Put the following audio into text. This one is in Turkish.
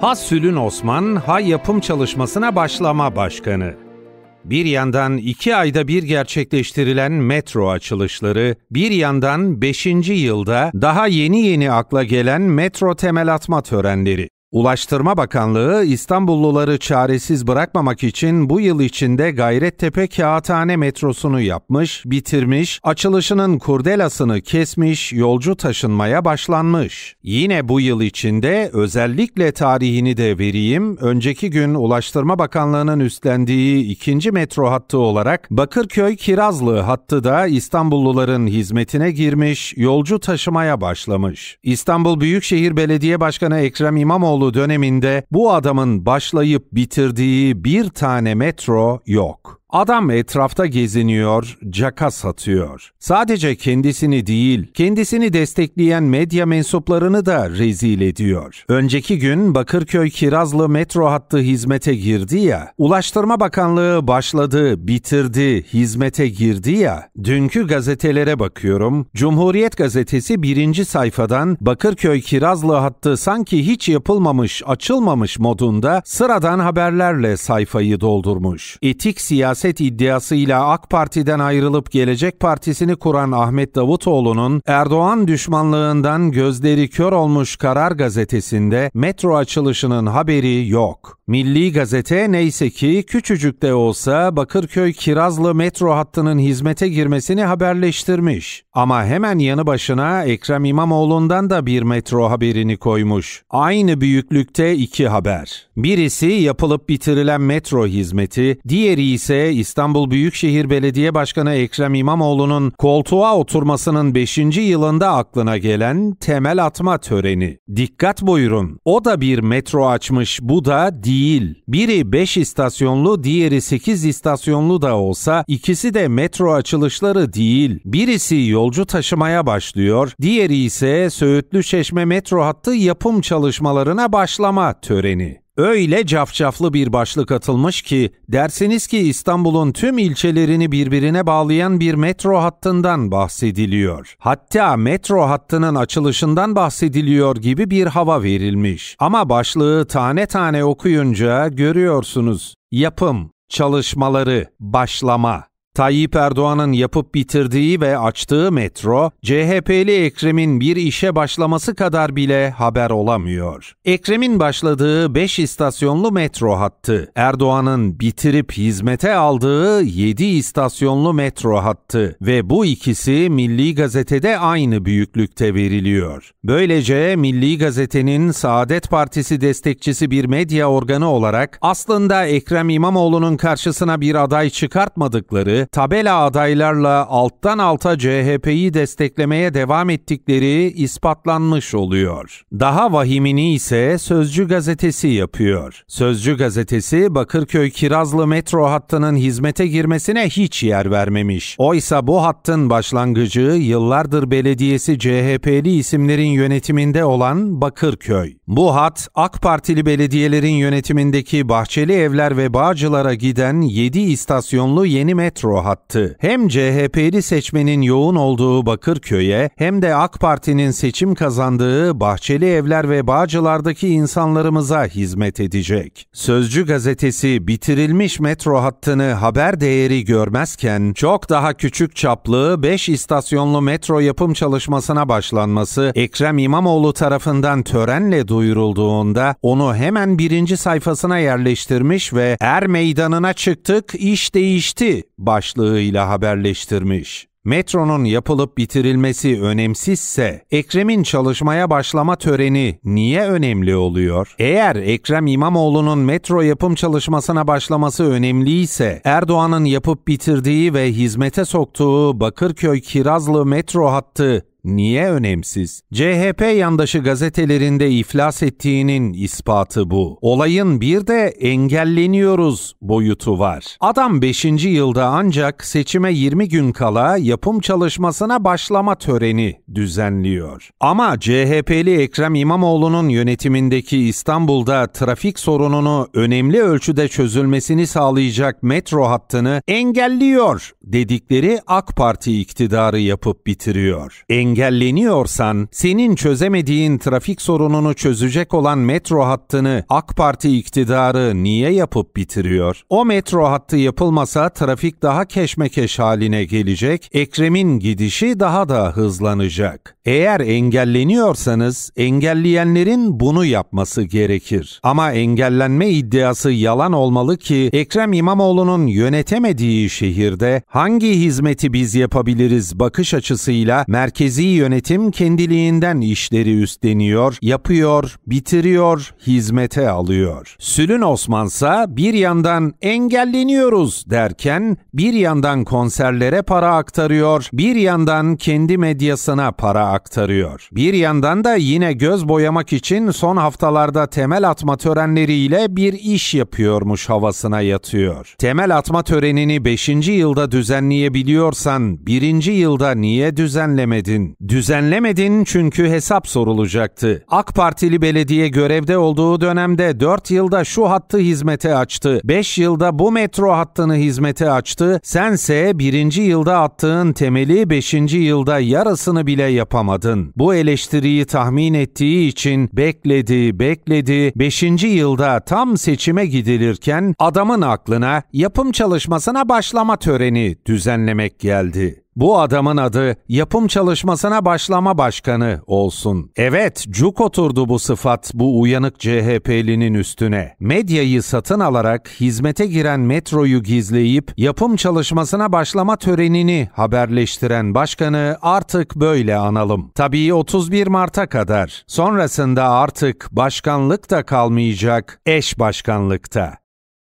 Has Sülün Osman, ha Yapım Çalışmasına Başlama Başkanı. Bir yandan iki ayda bir gerçekleştirilen metro açılışları, bir yandan beşinci yılda daha yeni yeni akla gelen metro temel atma törenleri. Ulaştırma Bakanlığı İstanbulluları çaresiz bırakmamak için bu yıl içinde Gayrettepe Kağıthane metrosunu yapmış, bitirmiş, açılışının kurdelasını kesmiş, yolcu taşınmaya başlanmış. Yine bu yıl içinde özellikle tarihini de vereyim. Önceki gün Ulaştırma Bakanlığı'nın üstlendiği ikinci metro hattı olarak Bakırköy Kirazlı hattı da İstanbulluların hizmetine girmiş, yolcu taşımaya başlamış. İstanbul Büyükşehir Belediye Başkanı Ekrem İmamoğlu İmamoğlu döneminde bu adamın başlayıp bitirdiği bir tane metro yok. Adam etrafta geziniyor, caka satıyor. Sadece kendisini değil, kendisini destekleyen medya mensuplarını da rezil ediyor. Önceki gün Bakırköy Kirazlı metro hattı hizmete girdi ya, Ulaştırma Bakanlığı başladı, bitirdi, hizmete girdi ya, dünkü gazetelere bakıyorum, Cumhuriyet Gazetesi birinci sayfadan Bakırköy Kirazlı hattı sanki hiç yapılmamış, açılmamış modunda sıradan haberlerle sayfayı doldurmuş. Etik siyasi siyaset iddiasıyla AK Parti'den ayrılıp Gelecek Partisi'ni kuran Ahmet Davutoğlu'nun Erdoğan düşmanlığından gözleri kör olmuş Karar Gazetesi'nde metro açılışının haberi yok. Milli Gazete neyse ki küçücük de olsa Bakırköy Kirazlı metro hattının hizmete girmesini haberleştirmiş. Ama hemen yanı başına Ekrem İmamoğlu'ndan da bir metro haberini koymuş. Aynı büyüklükte iki haber. Birisi yapılıp bitirilen metro hizmeti, diğeri ise İstanbul Büyükşehir Belediye Başkanı Ekrem İmamoğlu'nun koltuğa oturmasının 5. yılında aklına gelen temel atma töreni. Dikkat buyurun. O da bir metro açmış, bu da değil. Biri 5 istasyonlu, diğeri 8 istasyonlu da olsa ikisi de metro açılışları değil. Birisi yolcu taşımaya başlıyor, diğeri ise Söğütlü Çeşme metro hattı yapım çalışmalarına başlama töreni öyle cafcaflı bir başlık atılmış ki derseniz ki İstanbul'un tüm ilçelerini birbirine bağlayan bir metro hattından bahsediliyor. Hatta metro hattının açılışından bahsediliyor gibi bir hava verilmiş. Ama başlığı tane tane okuyunca görüyorsunuz. Yapım, çalışmaları, başlama Tayyip Erdoğan'ın yapıp bitirdiği ve açtığı metro, CHP'li Ekrem'in bir işe başlaması kadar bile haber olamıyor. Ekrem'in başladığı 5 istasyonlu metro hattı, Erdoğan'ın bitirip hizmete aldığı 7 istasyonlu metro hattı ve bu ikisi Milli Gazete'de aynı büyüklükte veriliyor. Böylece Milli Gazete'nin Saadet Partisi destekçisi bir medya organı olarak aslında Ekrem İmamoğlu'nun karşısına bir aday çıkartmadıkları adayları tabela adaylarla alttan alta CHP'yi desteklemeye devam ettikleri ispatlanmış oluyor. Daha vahimini ise Sözcü gazetesi yapıyor. Sözcü gazetesi Bakırköy Kirazlı metro hattının hizmete girmesine hiç yer vermemiş. Oysa bu hattın başlangıcı yıllardır belediyesi CHP'li isimlerin yönetiminde olan Bakırköy. Bu hat AK Partili belediyelerin yönetimindeki Bahçeli Evler ve Bağcılar'a giden 7 istasyonlu yeni metro metro hattı hem CHP'li seçmenin yoğun olduğu Bakırköy'e hem de AK Parti'nin seçim kazandığı Bahçeli Evler ve Bağcılar'daki insanlarımıza hizmet edecek. Sözcü gazetesi bitirilmiş metro hattını haber değeri görmezken çok daha küçük çaplı 5 istasyonlu metro yapım çalışmasına başlanması Ekrem İmamoğlu tarafından törenle duyurulduğunda onu hemen birinci sayfasına yerleştirmiş ve Er meydanına çıktık iş değişti baş başlığıyla haberleştirmiş. Metronun yapılıp bitirilmesi önemsizse Ekrem'in çalışmaya başlama töreni niye önemli oluyor? Eğer Ekrem İmamoğlu'nun metro yapım çalışmasına başlaması önemliyse Erdoğan'ın yapıp bitirdiği ve hizmete soktuğu Bakırköy Kirazlı metro hattı niye önemsiz? CHP yandaşı gazetelerinde iflas ettiğinin ispatı bu. Olayın bir de engelleniyoruz boyutu var. Adam 5. yılda ancak seçime 20 gün kala yapım çalışmasına başlama töreni düzenliyor. Ama CHP'li Ekrem İmamoğlu'nun yönetimindeki İstanbul'da trafik sorununu önemli ölçüde çözülmesini sağlayacak metro hattını engelliyor dedikleri AK Parti iktidarı yapıp bitiriyor. Engel engelleniyorsan senin çözemediğin trafik sorununu çözecek olan metro hattını AK Parti iktidarı niye yapıp bitiriyor? O metro hattı yapılmasa trafik daha keşmekeş haline gelecek, Ekrem'in gidişi daha da hızlanacak. Eğer engelleniyorsanız engelleyenlerin bunu yapması gerekir. Ama engellenme iddiası yalan olmalı ki Ekrem İmamoğlu'nun yönetemediği şehirde hangi hizmeti biz yapabiliriz bakış açısıyla merkezi merkezi yönetim kendiliğinden işleri üstleniyor, yapıyor, bitiriyor, hizmete alıyor. Sülün Osmansa bir yandan engelleniyoruz derken bir yandan konserlere para aktarıyor, bir yandan kendi medyasına para aktarıyor. Bir yandan da yine göz boyamak için son haftalarda temel atma törenleriyle bir iş yapıyormuş havasına yatıyor. Temel atma törenini 5. yılda düzenleyebiliyorsan 1. yılda niye düzenlemedin? Düzenlemedin çünkü hesap sorulacaktı. AK Partili belediye görevde olduğu dönemde 4 yılda şu hattı hizmete açtı. 5 yılda bu metro hattını hizmete açtı. Sense 1. yılda attığın temeli 5. yılda yarısını bile yapamadın. Bu eleştiriyi tahmin ettiği için bekledi, bekledi. 5. yılda tam seçime gidilirken adamın aklına yapım çalışmasına başlama töreni düzenlemek geldi bu adamın adı yapım çalışmasına başlama başkanı olsun. Evet, cuk oturdu bu sıfat bu uyanık CHP'linin üstüne. Medyayı satın alarak hizmete giren metroyu gizleyip yapım çalışmasına başlama törenini haberleştiren başkanı artık böyle analım. Tabii 31 Mart'a kadar. Sonrasında artık başkanlık da kalmayacak, eş başkanlıkta.